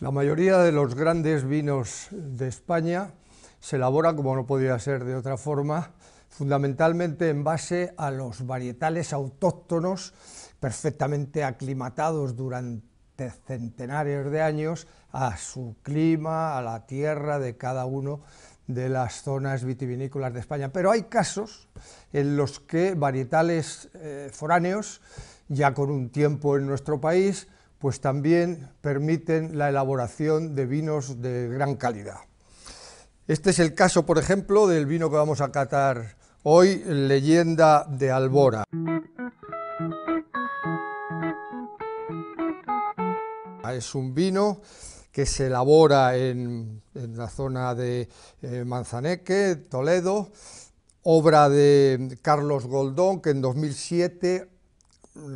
La mayoría de los grandes vinos de España se elabora, como no podía ser de otra forma, fundamentalmente en base a los varietales autóctonos perfectamente aclimatados durante de centenarios de años a su clima, a la tierra de cada uno de las zonas vitivinícolas de España. Pero hay casos en los que varietales eh, foráneos, ya con un tiempo en nuestro país, pues también permiten la elaboración de vinos de gran calidad. Este es el caso, por ejemplo, del vino que vamos a catar hoy, Leyenda de Albora. Ah, es un vino que se elabora en, la zona de eh, Manzaneque, Toledo, obra de Carlos Goldón, que en 2007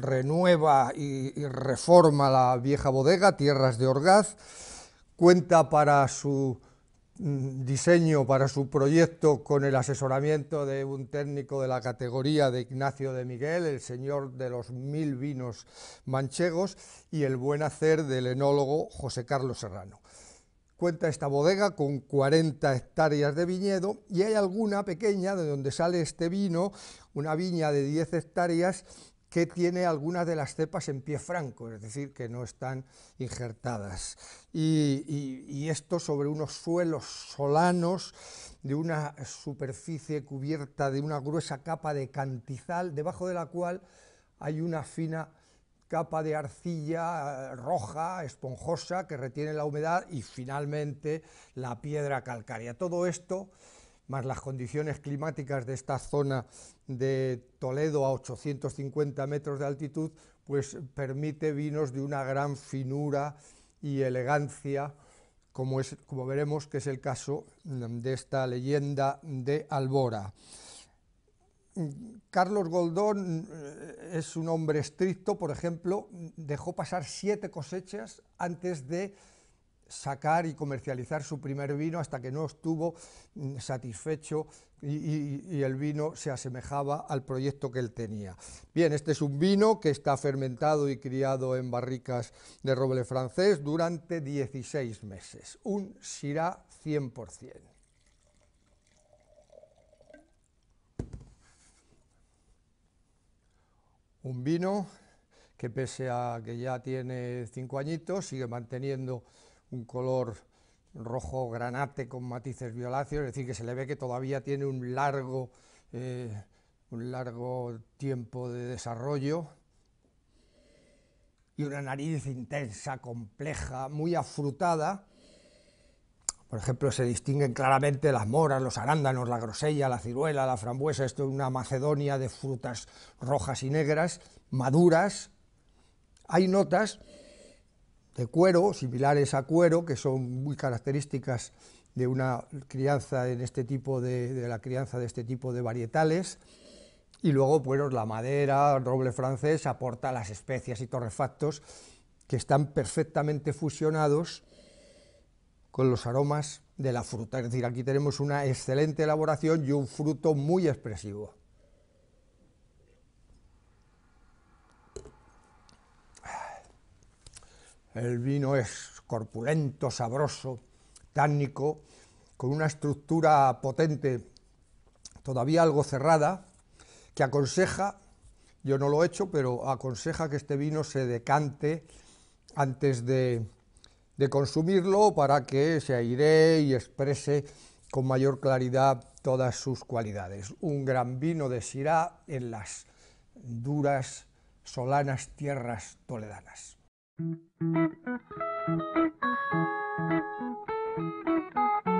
renueva y, reforma la vieja bodega, Tierras de Orgaz, cuenta para su Mm, diseño para su proyecto con el asesoramiento de un técnico de la categoría de Ignacio de Miguel, el señor de los mil vinos manchegos, y el buen hacer del enólogo José Carlos Serrano. Cuenta esta bodega con 40 hectáreas de viñedo y hay alguna pequeña de donde sale este vino, una viña de 10 hectáreas que tiene algunas de las cepas en pie franco, es decir, que no están injertadas. Y, esto sobre unos suelos solanos de una superficie cubierta de una gruesa capa de cantizal, debajo de la cual hay una fina capa de arcilla eh, roja, esponjosa, que retiene la humedad y finalmente la piedra calcárea. Todo esto más las condiciones climáticas de esta zona de Toledo a 850 metros de altitud, pues permite vinos de una gran finura y elegancia, como, es, como veremos que es el caso de esta leyenda de Albora. Carlos Goldón eh, es un hombre estricto, por ejemplo, dejó pasar siete cosechas antes de sacar y comercializar su primer vino hasta que no estuvo mm, satisfecho y, el vino se asemejaba al proyecto que él tenía. Bien, este es un vino que está fermentado y criado en barricas de roble francés durante 16 meses, un Syrah 100%. Un vino que pese a que ya tiene cinco añitos, sigue manteniendo un color rojo granate con matices violáceos, es decir, que se le ve que todavía tiene un largo, eh, un largo tiempo de desarrollo y una nariz intensa, compleja, muy afrutada. Por ejemplo, se distinguen claramente las moras, los arándanos, la grosella, la ciruela, la frambuesa. Esto es una macedonia de frutas rojas y negras, maduras. Hay notas de cuero, similares a cuero, que son muy características de una crianza en este tipo de, la crianza de este tipo de varietales y luego bueno la madera el roble francés aporta las especias y torrefactos que están perfectamente fusionados con los aromas de la fruta es decir aquí tenemos una excelente elaboración y un fruto muy expresivo El vino es corpulento, sabroso, tánico, con una estructura potente, todavía algo cerrada, que aconseja, yo no lo he hecho, pero aconseja que este vino se decante antes de, consumirlo para que se aire y exprese con mayor claridad todas sus cualidades. Un gran vino de Sirá en las duras, solanas tierras toledanas. Thank you.